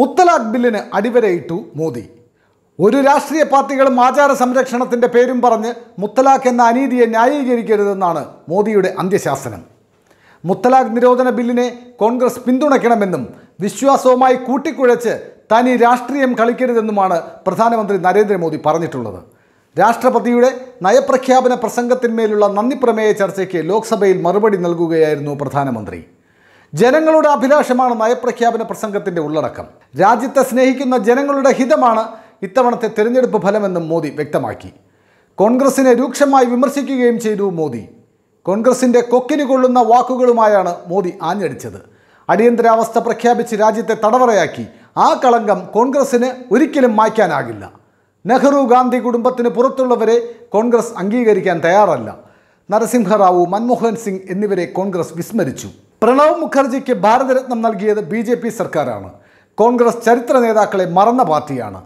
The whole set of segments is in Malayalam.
മുത്തലാഖ് ബില്ലിന് അടിവരയിട്ടു മോദി ഒരു രാഷ്ട്രീയ പാർട്ടികളും ആചാര സംരക്ഷണത്തിൻ്റെ പേരും പറഞ്ഞ് മുത്തലാഖ് എന്ന അനീതിയെ ന്യായീകരിക്കരുതെന്നാണ് മോദിയുടെ അന്ത്യശാസനം മുത്തലാഖ് നിരോധന ബില്ലിനെ കോൺഗ്രസ് പിന്തുണയ്ക്കണമെന്നും വിശ്വാസവുമായി കൂട്ടിക്കുഴച്ച് തനി രാഷ്ട്രീയം കളിക്കരുതെന്നുമാണ് പ്രധാനമന്ത്രി നരേന്ദ്രമോദി പറഞ്ഞിട്ടുള്ളത് രാഷ്ട്രപതിയുടെ നയപ്രഖ്യാപന പ്രസംഗത്തിന്മേലുള്ള നന്ദിപ്രമേയ ചർച്ചയ്ക്ക് ലോക്സഭയിൽ മറുപടി നൽകുകയായിരുന്നു പ്രധാനമന്ത്രി ജനങ്ങളുടെ അഭിലാഷമാണ് നയപ്രഖ്യാപന പ്രസംഗത്തിന്റെ ഉള്ളടക്കം രാജ്യത്തെ സ്നേഹിക്കുന്ന ജനങ്ങളുടെ ഹിതമാണ് ഇത്തവണത്തെ തെരഞ്ഞെടുപ്പ് ഫലമെന്നും മോദി വ്യക്തമാക്കി കോൺഗ്രസിനെ രൂക്ഷമായി വിമർശിക്കുകയും ചെയ്തു മോദി കോൺഗ്രസിന്റെ കൊക്കിന് കൊള്ളുന്ന വാക്കുകളുമായാണ് മോദി ആഞ്ഞടിച്ചത് അടിയന്തരാവസ്ഥ പ്രഖ്യാപിച്ച് രാജ്യത്തെ തടവറയാക്കി ആ കളങ്കം കോൺഗ്രസിന് ഒരിക്കലും മായ്ക്കാനാകില്ല നെഹ്റു ഗാന്ധി കുടുംബത്തിന് പുറത്തുള്ളവരെ കോൺഗ്രസ് അംഗീകരിക്കാൻ തയ്യാറല്ല നരസിംഹറാവു മൻമോഹൻ സിംഗ് എന്നിവരെ കോൺഗ്രസ് വിസ്മരിച്ചു പ്രണവ് മുഖർജിക്ക് ഭാരതരത്നം നൽകിയത് ബി ജെ പി സർക്കാരാണ് കോൺഗ്രസ് ചരിത്ര നേതാക്കളെ മറന്ന പാർട്ടിയാണ്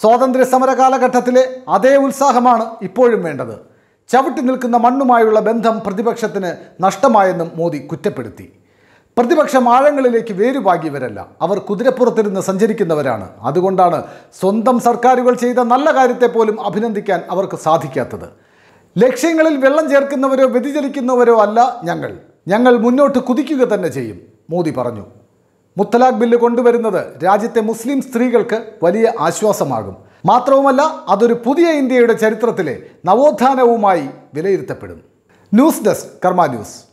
സ്വാതന്ത്ര്യ സമര കാലഘട്ടത്തിലെ അതേ ഉത്സാഹമാണ് ഇപ്പോഴും വേണ്ടത് ചവിട്ടി നിൽക്കുന്ന മണ്ണുമായുള്ള ബന്ധം പ്രതിപക്ഷത്തിന് നഷ്ടമായെന്നും മോദി കുറ്റപ്പെടുത്തി പ്രതിപക്ഷം ആഴങ്ങളിലേക്ക് വേരുപാകിയവരല്ല അവർ കുതിരപ്പുറത്തിരുന്ന് സഞ്ചരിക്കുന്നവരാണ് അതുകൊണ്ടാണ് സ്വന്തം സർക്കാരുകൾ ചെയ്ത നല്ല കാര്യത്തെ പോലും അഭിനന്ദിക്കാൻ അവർക്ക് സാധിക്കാത്തത് ലക്ഷ്യങ്ങളിൽ വെള്ളം ചേർക്കുന്നവരോ വ്യതിചലിക്കുന്നവരോ അല്ല ഞങ്ങൾ ഞങ്ങൾ മുന്നോട്ട് കുതിക്കുക തന്നെ ചെയ്യും മോദി പറഞ്ഞു മുത്തലാഖ് ബില്ല് കൊണ്ടുവരുന്നത് രാജ്യത്തെ മുസ്ലിം സ്ത്രീകൾക്ക് വലിയ ആശ്വാസമാകും മാത്രവുമല്ല അതൊരു പുതിയ ഇന്ത്യയുടെ ചരിത്രത്തിലെ നവോത്ഥാനവുമായി വിലയിരുത്തപ്പെടും ന്യൂസ് ഡെസ്ക് കർമ്മ ന്യൂസ്